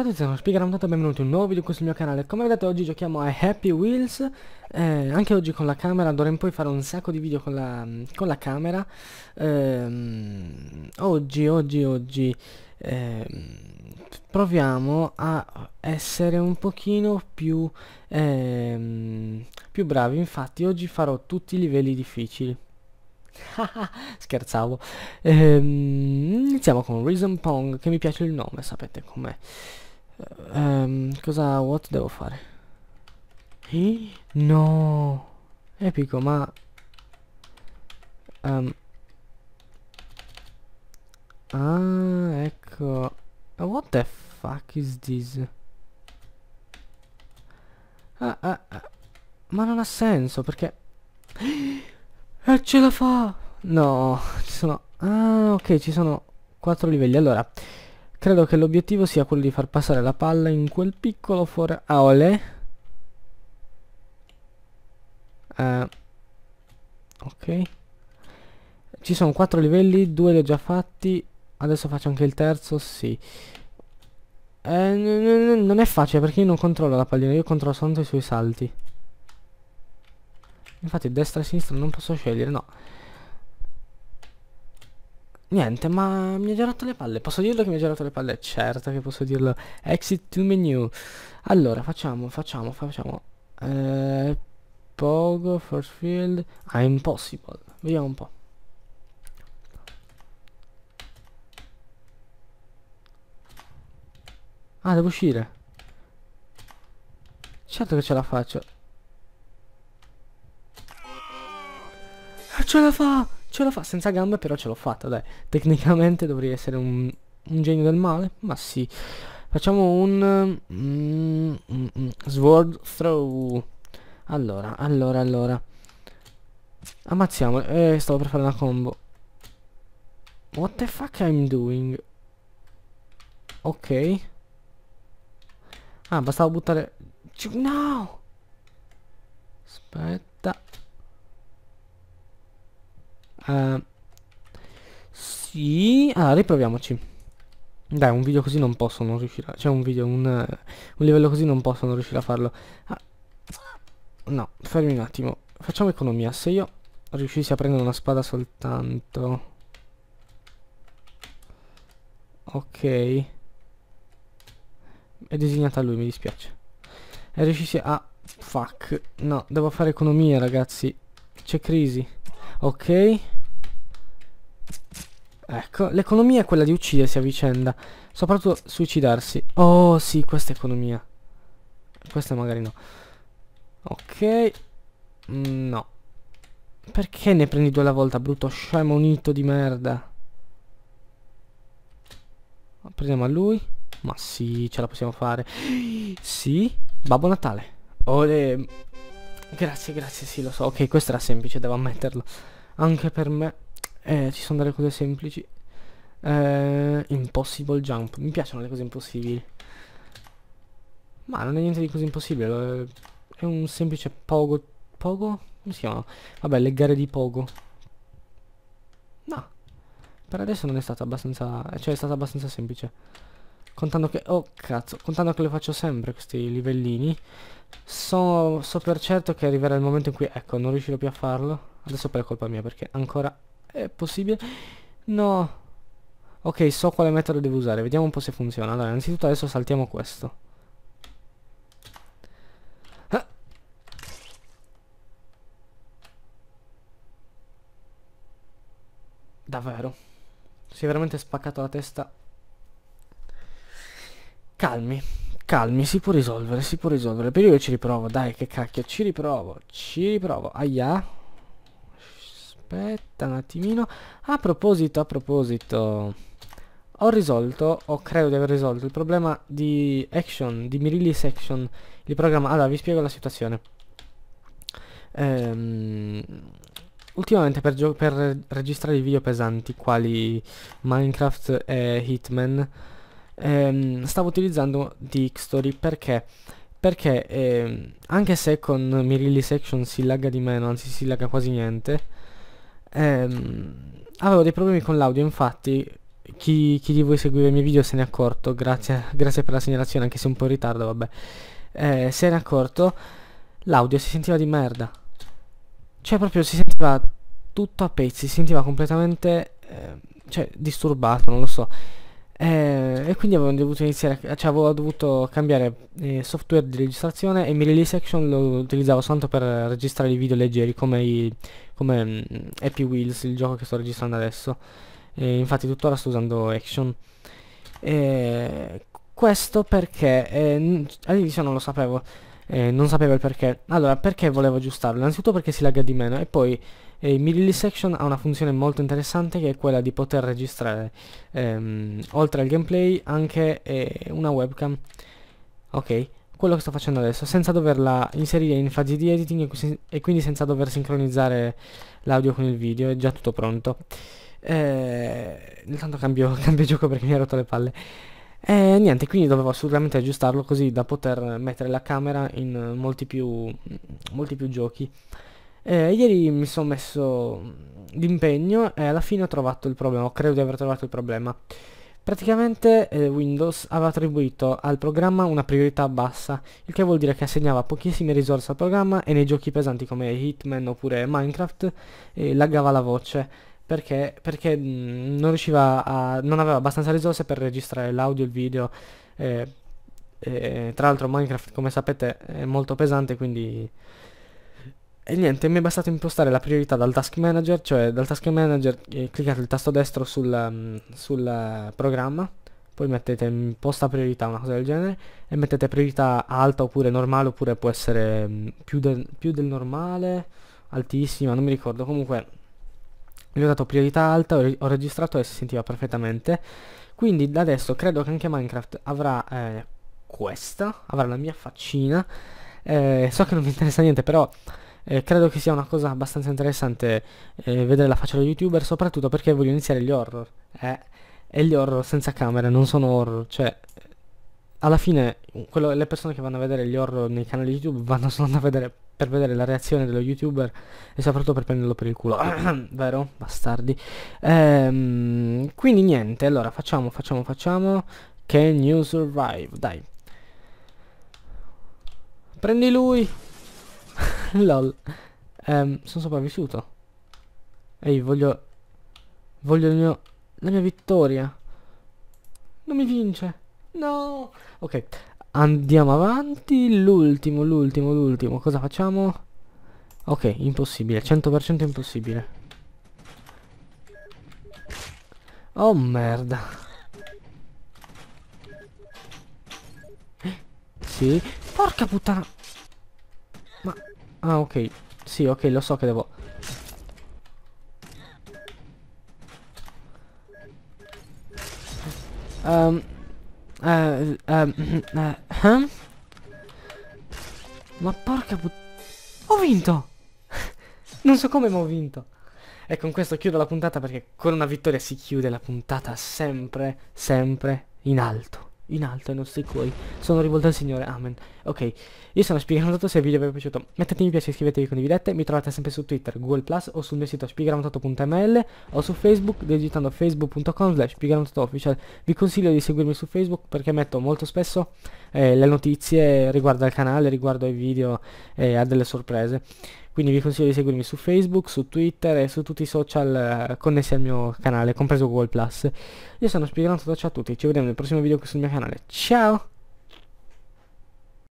Ciao a tutti, sono Spiegaramontato e benvenuti in un nuovo video qui sul mio canale Come vedete oggi giochiamo a Happy Wheels eh, Anche oggi con la camera, d'ora in poi farò un sacco di video con la, con la camera eh, Oggi, oggi, oggi eh, Proviamo a essere un pochino più, ehm, più bravi Infatti oggi farò tutti i livelli difficili Scherzavo ehm, Iniziamo con Reason Pong Che mi piace il nome, sapete com'è Um, cosa what devo fare? Eh? No. Epico, ma um. Ah, ecco. Eh, what the fuck is this? Ah, ah, ah. Ma non ha senso perché eh, ce la fa! No, ci sono... Ah, ok, ci sono quattro livelli. Allora, Credo che l'obiettivo sia quello di far passare la palla in quel piccolo fuori... Ah, olè. Uh, eh, ok. Ci sono quattro livelli, due li ho già fatti. Adesso faccio anche il terzo, sì. Eh, non è facile perché io non controllo la pallina, io controllo soltanto i suoi salti. Infatti destra e sinistra non posso scegliere, no. Niente, ma mi ha girato le palle. Posso dirlo che mi ha girato le palle? Certo che posso dirlo. Exit to menu. Allora, facciamo, facciamo, facciamo. Eh, Pogo, force field. Ah, impossible. Vediamo un po'. Ah, devo uscire. Certo che ce la faccio. Eh, ce la fa! Ce l'ho fatta senza gambe, però ce l'ho fatta, dai. Tecnicamente dovrei essere un, un, genio del male, ma sì. Facciamo un... Mm, mm, mm, sword throw. Allora, allora, allora. Ammazziamo. Eh, stavo per fare una combo. What the fuck I'm doing? Ok. Ah, bastava buttare... No! Aspetta. Uh, sì, allora ah, riproviamoci. Dai, un video così non posso non riuscire a... Cioè un video, un, un livello così non posso non riuscire a farlo. Ah. No, fermi un attimo. Facciamo economia. Se io riuscissi a prendere una spada soltanto... Ok. È disegnata lui, mi dispiace. E riuscissi a... Fuck. No, devo fare economia, ragazzi. C'è crisi. Ok. Ecco, l'economia è quella di uccidersi a vicenda. Soprattutto suicidarsi. Oh sì, questa è economia. Questa magari no. Ok. Mm, no. Perché ne prendi due alla volta, brutto scemonito di merda? Prendiamo a lui. Ma sì, ce la possiamo fare. Sì. Babbo Natale. Ole. Grazie, grazie, sì, lo so. Ok, questo era semplice, devo ammetterlo. Anche per me. Eh, ci sono delle cose semplici. Eh, impossible jump. Mi piacciono le cose impossibili. Ma non è niente di così impossibile. Eh, è un semplice pogo... Pogo? Come si chiama? Vabbè, le gare di pogo. No. Per adesso non è stata abbastanza... Cioè, è stata abbastanza semplice. Contando che... Oh, cazzo. Contando che le faccio sempre, questi livellini. So, so per certo che arriverà il momento in cui... Ecco, non riuscirò più a farlo. Adesso per colpa mia, perché ancora è possibile? No. Ok, so quale metodo devo usare. Vediamo un po' se funziona. Allora, innanzitutto adesso saltiamo questo. Ah! Davvero. Si è veramente spaccato la testa. Calmi. Calmi, si può risolvere, si può risolvere. Per io ci riprovo, dai, che cacchio. Ci riprovo, ci riprovo. Aia aspetta un attimino. A proposito, a proposito. Ho risolto, o credo di aver risolto, il problema di Action, di Mirili's Action, il programma... Allora, vi spiego la situazione. Ehm, ultimamente per, per registrare i video pesanti, quali Minecraft e Hitman, ehm, stavo utilizzando Dixtory perché perché eh, anche se con Mirilli Section si lagga di meno, anzi si lagga quasi niente, ehm, avevo dei problemi con l'audio, infatti chi, chi, di voi seguiva i miei video se ne è accorto, grazie, grazie per la segnalazione, anche se un po' in ritardo, vabbè. Eh, se ne è accorto, l'audio si sentiva di merda. Cioè proprio si sentiva tutto a pezzi, si sentiva completamente, eh, cioè, disturbato, non lo so. Eh, e quindi avevo dovuto iniziare, cioè avevo dovuto cambiare eh, software di registrazione e mi release action lo utilizzavo soltanto per registrare i video leggeri come, i, come um, Happy Wheels, il gioco che sto registrando adesso. Eh, infatti tuttora sto usando Action. questo perché, eh, all'inizio non lo sapevo, eh, non sapevo il perché. Allora, perché volevo aggiustarlo? Innanzitutto perché si lagga di meno e poi e il MIDI Section ha una funzione molto interessante che è quella di poter registrare, ehm, oltre al gameplay, anche eh, una webcam. Ok, quello che sto facendo adesso, senza doverla inserire in fase di editing e, e quindi senza dover sincronizzare l'audio con il video, è già tutto pronto. Eh, intanto cambio, cambio gioco perché mi ha rotto le palle. E eh, niente, quindi dovevo assolutamente aggiustarlo così da poter mettere la camera in molti più, molti più giochi. Eh, ieri mi sono messo d'impegno e alla fine ho trovato il problema, o credo di aver trovato il problema. Praticamente eh, Windows aveva attribuito al programma una priorità bassa, il che vuol dire che assegnava pochissime risorse al programma e nei giochi pesanti come Hitman oppure Minecraft eh, laggava la voce perché, perché mh, mm, non, a, non aveva abbastanza risorse per registrare l'audio e il video. Eh, eh, tra l'altro Minecraft come sapete è molto pesante quindi e niente, mi è bastato impostare la priorità dal task manager, cioè dal task manager eh, cliccate il tasto destro sul, ehm, sul eh, programma, poi mettete imposta priorità, una cosa del genere, e mettete priorità alta oppure normale, oppure può essere mm, più, de più del normale, altissima, non mi ricordo, comunque gli ho dato priorità alta, ho, ho registrato e si sentiva perfettamente, quindi da adesso credo che anche Minecraft avrà eh, questa, avrà la mia faccina, eh, so che non mi interessa niente però eh, credo che sia una cosa abbastanza interessante eh, vedere la faccia dello youtuber, soprattutto perché voglio iniziare gli horror. Eh, e gli horror senza camera non sono horror, cioè alla fine quello, le persone che vanno a vedere gli horror nei canali YouTube vanno solo a vedere per vedere la reazione dello youtuber e soprattutto per prenderlo per il culo, vero? Bastardi. Ehm, quindi niente, allora facciamo, facciamo, facciamo. Can you survive? Dai. Prendi lui. Lol. Um, sono sopravvissuto. Ehi, voglio... Voglio mio, la mia vittoria. Non mi vince. No. Ok. Andiamo avanti. L'ultimo, l'ultimo, l'ultimo. Cosa facciamo? Ok, impossibile. 100% impossibile. Oh merda. Sì. Porca puttana. Ah, ok. Sì, ok, lo so che devo... Um, ehm, uh, eh, um, ehm, uh, eh, huh? Eh. Ma porca puttana... Ho vinto! non so come ma ho vinto. E con questo chiudo la puntata perché con una vittoria si chiude la puntata sempre, sempre in alto in alto ai nostri cuori sono rivolto al Signore. Amen. Ok, io sono Spiegramutato, se il video vi è piaciuto mettete mi piace, iscrivetevi, condividete, mi trovate sempre su Twitter, Google Plus o sul mio sito spiegramutato.ml o su Facebook digitando facebook.com slash official. Vi consiglio di seguirmi su Facebook perché metto molto spesso eh, le notizie riguardo al canale, riguardo ai video e eh, a delle sorprese. Quindi vi consiglio di seguirmi su Facebook, su Twitter e su tutti i social eh, connessi al mio canale, compreso Google+. Io sono Spigranto, ciao a tutti, ci vediamo nel prossimo video qui sul mio canale. Ciao!